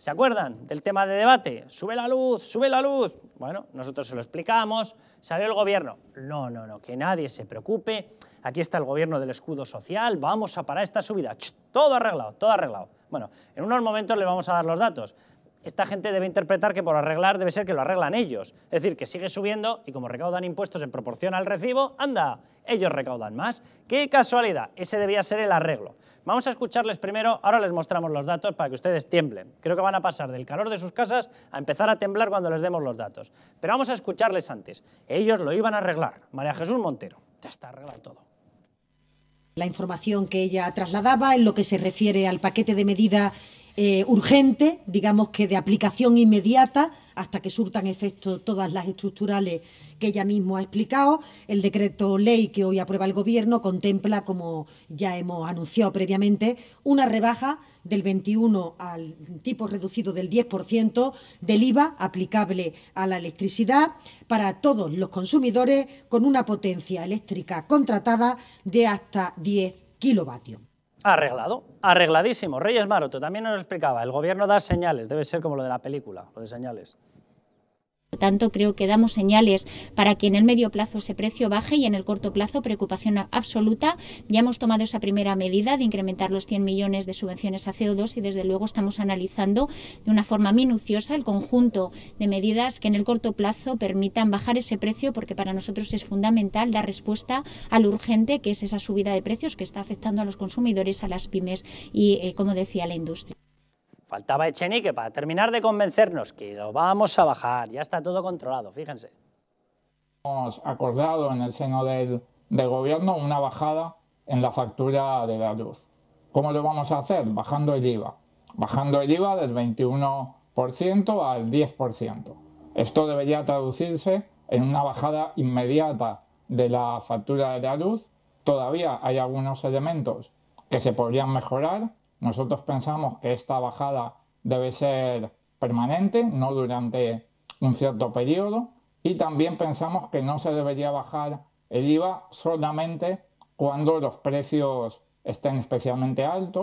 ¿Se acuerdan del tema de debate? Sube la luz, sube la luz. Bueno, nosotros se lo explicamos, salió el gobierno. No, no, no, que nadie se preocupe. Aquí está el gobierno del escudo social, vamos a parar esta subida. todo arreglado, todo arreglado. Bueno, en unos momentos le vamos a dar los datos. Esta gente debe interpretar que por arreglar debe ser que lo arreglan ellos. Es decir, que sigue subiendo y como recaudan impuestos en proporción al recibo, anda, ellos recaudan más. ¡Qué casualidad! Ese debía ser el arreglo. Vamos a escucharles primero, ahora les mostramos los datos para que ustedes tiemblen. Creo que van a pasar del calor de sus casas a empezar a temblar cuando les demos los datos. Pero vamos a escucharles antes. Ellos lo iban a arreglar. María Jesús Montero. Ya está arreglado todo. La información que ella trasladaba en lo que se refiere al paquete de medida eh, urgente, digamos que de aplicación inmediata, hasta que surtan efecto todas las estructurales que ella misma ha explicado. El decreto ley que hoy aprueba el Gobierno contempla, como ya hemos anunciado previamente, una rebaja del 21 al tipo reducido del 10% del IVA aplicable a la electricidad para todos los consumidores con una potencia eléctrica contratada de hasta 10 kilovatios. Arreglado, arregladísimo. Reyes Maroto también nos lo explicaba. El gobierno da señales, debe ser como lo de la película, lo de señales tanto, creo que damos señales para que en el medio plazo ese precio baje y en el corto plazo preocupación absoluta. Ya hemos tomado esa primera medida de incrementar los 100 millones de subvenciones a CO2 y desde luego estamos analizando de una forma minuciosa el conjunto de medidas que en el corto plazo permitan bajar ese precio porque para nosotros es fundamental dar respuesta a lo urgente que es esa subida de precios que está afectando a los consumidores, a las pymes y, eh, como decía, a la industria. Faltaba Echenique para terminar de convencernos que lo vamos a bajar, ya está todo controlado, fíjense. Hemos acordado en el seno del, gobierno una bajada en la factura de la luz. ¿Cómo lo vamos a hacer? Bajando el IVA. Bajando el IVA del 21% al 10%. Esto debería traducirse en una bajada inmediata de la factura de la luz. Todavía hay algunos elementos que se podrían mejorar, nosotros pensamos que esta bajada debe ser permanente, no durante un cierto periodo, y también pensamos que no se debería bajar el IVA solamente cuando los precios estén especialmente altos